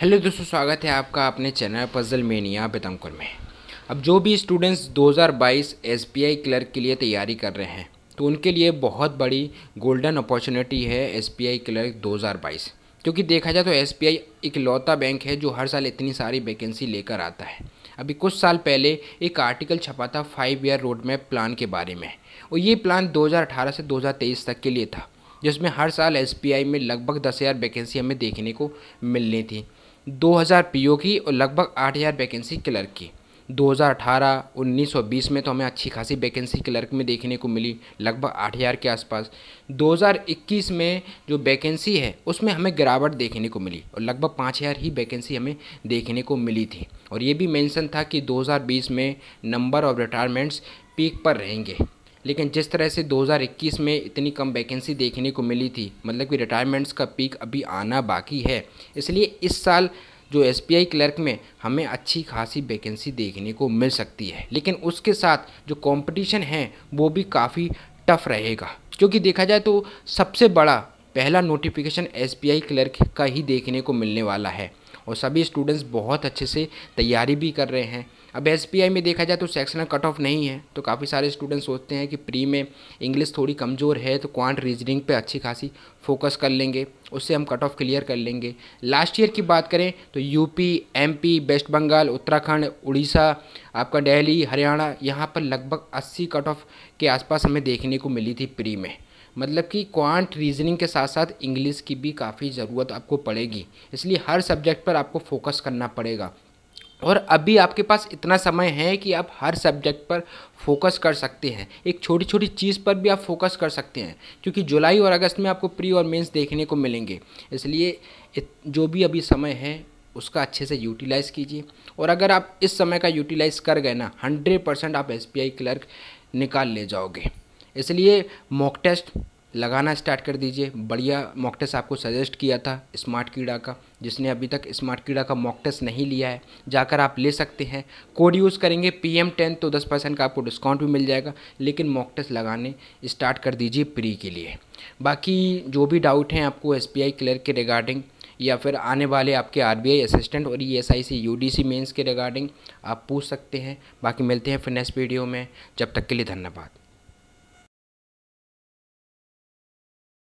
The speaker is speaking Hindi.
हेलो दोस्तों स्वागत है आपका अपने चैनल पजल मेनिया बेतमकुल में अब जो भी स्टूडेंट्स 2022 एसबीआई क्लर्क के लिए तैयारी कर रहे हैं तो उनके लिए बहुत बड़ी गोल्डन अपॉर्चुनिटी है एसबीआई क्लर्क 2022 क्योंकि देखा जाए तो एसबीआई लौता बैंक है जो हर साल इतनी सारी वैकेंसी लेकर आता है अभी कुछ साल पहले एक आर्टिकल छपा था five year road map plan के बारे में और ये प्लान 2018 से 2023 तक के लिए था जिसमें हर साल एसबीआई में लगभग दस हज़ार वैकेंसी हमें देखने को मिलनी थी 2000 पीओ की और लगभग आठ हज़ार वैकेंसी क्लर्क की 2018, 1920 में तो हमें अच्छी खासी वैकेंसी क्लर्क में देखने को मिली लगभग आठ हज़ार के आसपास 2021 में जो वैकेंसी है उसमें हमें गिरावट देखने को मिली और लगभग पाँच हज़ार ही वैकेंसी हमें देखने को मिली थी और ये भी मेंशन था कि 2020 में नंबर ऑफ रिटायरमेंट्स पीक पर रहेंगे लेकिन जिस तरह से 2021 में इतनी कम वैकेंसी देखने को मिली थी मतलब कि रिटायरमेंट्स का पीक अभी आना बाकी है इसलिए इस साल जो एस क्लर्क में हमें अच्छी खासी वैकेंसी देखने को मिल सकती है लेकिन उसके साथ जो कॉम्पिटिशन है वो भी काफ़ी टफ रहेगा क्योंकि देखा जाए तो सबसे बड़ा पहला नोटिफिकेशन एस क्लर्क का ही देखने को मिलने वाला है और सभी स्टूडेंट्स बहुत अच्छे से तैयारी भी कर रहे हैं अब एस में देखा जाए तो सेक्शनल कट ऑफ नहीं है तो काफ़ी सारे स्टूडेंट्स सोचते हैं कि प्री में इंग्लिश थोड़ी कमज़ोर है तो क्वांट रीजनिंग पे अच्छी खासी फोकस कर लेंगे उससे हम कट ऑफ क्लियर कर लेंगे लास्ट ईयर की बात करें तो UP MP West Bengal Uttarakhand Orissa आपका दिल्ली हरियाणा यहाँ पर लगभग अस्सी कट ऑफ के आसपास हमें देखने को मिली थी प्री में मतलब कि क्वांट रीजनिंग के साथ साथ इंग्लिश की भी काफ़ी ज़रूरत आपको पड़ेगी इसलिए हर सब्जेक्ट पर आपको फोकस करना पड़ेगा और अभी आपके पास इतना समय है कि आप हर सब्जेक्ट पर फोकस कर सकते हैं एक छोटी छोटी चीज़ पर भी आप फोकस कर सकते हैं क्योंकि जुलाई और अगस्त में आपको प्री और मेंस देखने को मिलेंगे इसलिए जो भी अभी समय है उसका अच्छे से यूटिलाइज़ कीजिए और अगर आप इस समय का यूटिलाइज़ कर गए ना हंड्रेड परसेंट आप एस क्लर्क निकाल ले जाओगे इसलिए मॉक टेस्ट लगाना स्टार्ट कर दीजिए बढ़िया मॉक टेस्ट आपको सजेस्ट किया था स्मार्ट कीड़ा का जिसने अभी तक स्मार्ट कीड़ा का मॉक टेस्ट नहीं लिया है जाकर आप ले सकते हैं कोड यूज़ करेंगे पी एम टेन तो दस परसेंट का आपको डिस्काउंट भी मिल जाएगा लेकिन मॉक टेस्ट लगाने स्टार्ट कर दीजिए प्री के लिए बाकी जो भी डाउट हैं आपको एस बी आई क्लर्क के रिगार्डिंग या फिर आने वाले आपके आर बी आई असिस्टेंट और E S I C U D C mains के रिगार्डिंग आप पूछ सकते हैं बाकी मिलते हैं फिर नेक्स्ट वीडियो में जब तक के लिए धन्यवाद